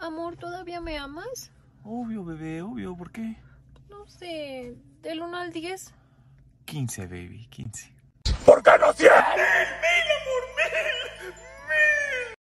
Amor, ¿todavía me amas? Obvio, bebé, obvio. ¿Por qué? No sé. ¿Del 1 al 10? 15, baby, 15. ¿Por qué no 100?